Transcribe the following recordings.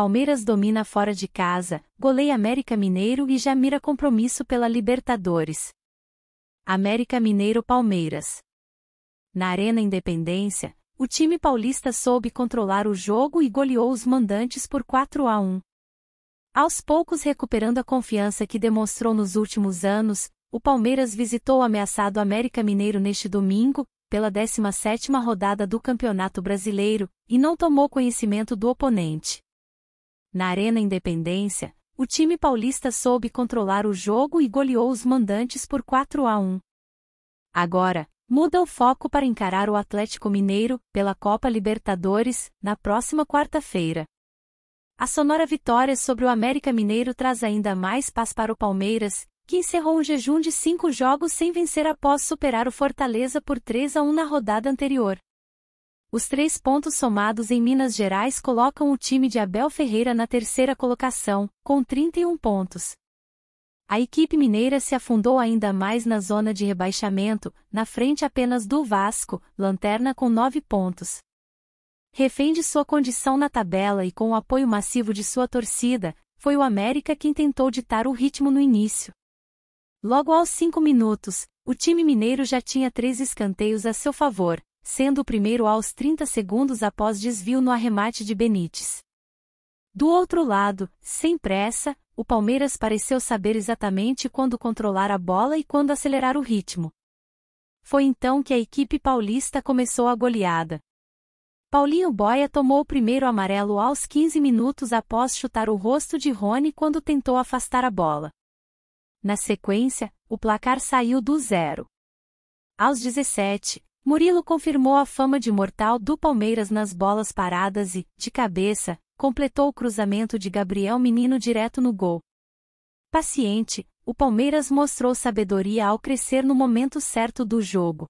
Palmeiras domina fora de casa, goleia América Mineiro e já mira compromisso pela Libertadores. América Mineiro Palmeiras. Na Arena Independência, o time paulista soube controlar o jogo e goleou os mandantes por 4 a 1. Aos poucos recuperando a confiança que demonstrou nos últimos anos, o Palmeiras visitou o ameaçado América Mineiro neste domingo, pela 17ª rodada do Campeonato Brasileiro, e não tomou conhecimento do oponente. Na Arena Independência, o time paulista soube controlar o jogo e goleou os mandantes por 4 a 1. Agora, muda o foco para encarar o Atlético Mineiro pela Copa Libertadores na próxima quarta-feira. A sonora vitória sobre o América Mineiro traz ainda mais paz para o Palmeiras, que encerrou um jejum de cinco jogos sem vencer após superar o Fortaleza por 3 a 1 na rodada anterior. Os três pontos somados em Minas Gerais colocam o time de Abel Ferreira na terceira colocação, com 31 pontos. A equipe mineira se afundou ainda mais na zona de rebaixamento, na frente apenas do Vasco, lanterna com 9 pontos. Refém de sua condição na tabela e com o apoio massivo de sua torcida, foi o América quem tentou ditar o ritmo no início. Logo aos cinco minutos, o time mineiro já tinha três escanteios a seu favor, sendo o primeiro aos 30 segundos após desvio no arremate de Benítez. Do outro lado, sem pressa, o Palmeiras pareceu saber exatamente quando controlar a bola e quando acelerar o ritmo. Foi então que a equipe paulista começou a goleada. Paulinho Boya tomou o primeiro amarelo aos 15 minutos após chutar o rosto de Rony quando tentou afastar a bola. Na sequência, o placar saiu do zero. Aos 17, Murilo confirmou a fama de mortal do Palmeiras nas bolas paradas e, de cabeça, completou o cruzamento de Gabriel Menino direto no gol. Paciente, o Palmeiras mostrou sabedoria ao crescer no momento certo do jogo.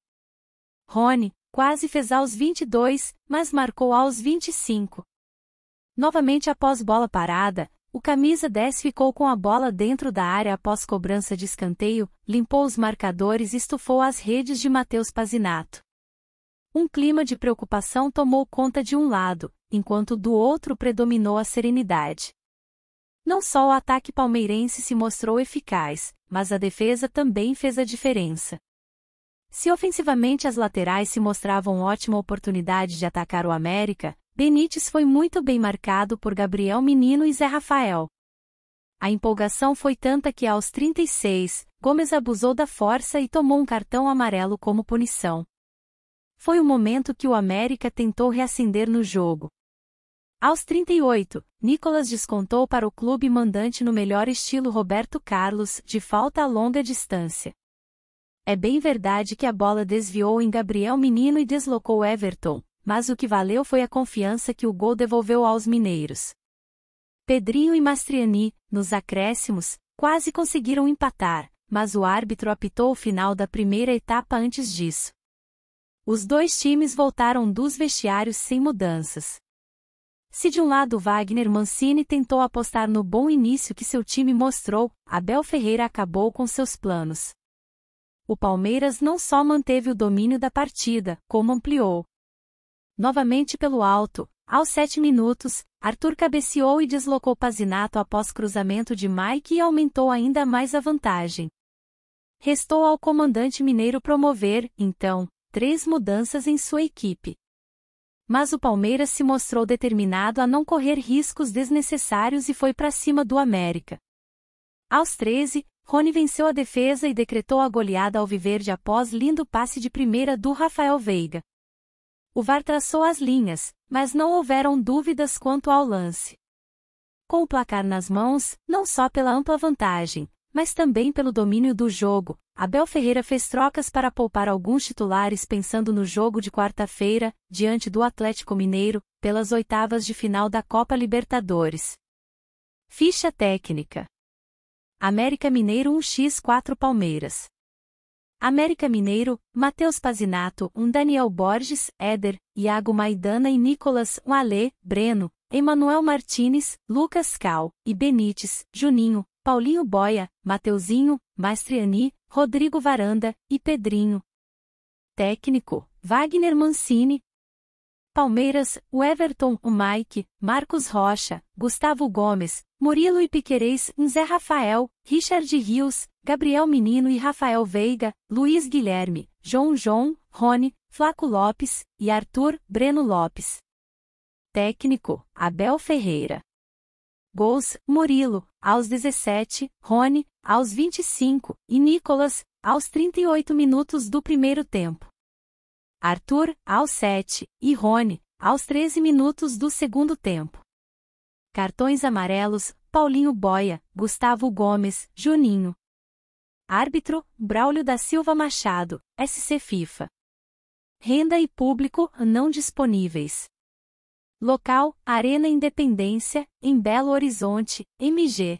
Rony quase fez aos 22, mas marcou aos 25. Novamente após bola parada, o camisa 10 ficou com a bola dentro da área após cobrança de escanteio, limpou os marcadores e estufou as redes de Matheus Pazinato. Um clima de preocupação tomou conta de um lado, enquanto do outro predominou a serenidade. Não só o ataque palmeirense se mostrou eficaz, mas a defesa também fez a diferença. Se ofensivamente as laterais se mostravam ótima oportunidade de atacar o América, Benítez foi muito bem marcado por Gabriel Menino e Zé Rafael. A empolgação foi tanta que aos 36, Gomes abusou da força e tomou um cartão amarelo como punição. Foi o momento que o América tentou reacender no jogo. Aos 38, Nicolas descontou para o clube mandante no melhor estilo Roberto Carlos, de falta a longa distância. É bem verdade que a bola desviou em Gabriel Menino e deslocou Everton, mas o que valeu foi a confiança que o gol devolveu aos mineiros. Pedrinho e Mastriani, nos acréscimos, quase conseguiram empatar, mas o árbitro apitou o final da primeira etapa antes disso. Os dois times voltaram dos vestiários sem mudanças. Se de um lado Wagner Mancini tentou apostar no bom início que seu time mostrou, Abel Ferreira acabou com seus planos. O Palmeiras não só manteve o domínio da partida, como ampliou. Novamente pelo alto, aos sete minutos, Arthur cabeceou e deslocou Pazinato após cruzamento de Mike e aumentou ainda mais a vantagem. Restou ao comandante mineiro promover, então, três mudanças em sua equipe. Mas o Palmeiras se mostrou determinado a não correr riscos desnecessários e foi para cima do América. Aos 13, Rony venceu a defesa e decretou a goleada ao Viverde após lindo passe de primeira do Rafael Veiga. O VAR traçou as linhas, mas não houveram dúvidas quanto ao lance. Com o placar nas mãos, não só pela ampla vantagem, mas também pelo domínio do jogo, Abel Ferreira fez trocas para poupar alguns titulares pensando no jogo de quarta-feira, diante do Atlético Mineiro, pelas oitavas de final da Copa Libertadores. Ficha técnica. América Mineiro 1x4 Palmeiras. América Mineiro, Matheus Pazinato, 1 Daniel Borges, Éder, Iago Maidana e Nicolas, 1 Alê, Breno, Emanuel Martinez, Lucas Cal e Benítez, Juninho, Paulinho Boia, Mateuzinho, Maestriani, Rodrigo Varanda e Pedrinho. Técnico: Wagner Mancini. Palmeiras, o Everton, o Mike, Marcos Rocha, Gustavo Gomes, Murilo e Piquerez, Zé Rafael, Richard Rios, Gabriel Menino e Rafael Veiga, Luiz Guilherme, João João, Rony, Flaco Lopes e Arthur Breno Lopes. Técnico: Abel Ferreira. Gols, Murilo, aos 17, Rony, aos 25, e Nicolas, aos 38 minutos do primeiro tempo. Arthur, aos 7, e Rony, aos 13 minutos do segundo tempo. Cartões amarelos, Paulinho Boia, Gustavo Gomes, Juninho. Árbitro, Braulio da Silva Machado, SC FIFA. Renda e público não disponíveis. Local: Arena Independência, em Belo Horizonte, MG.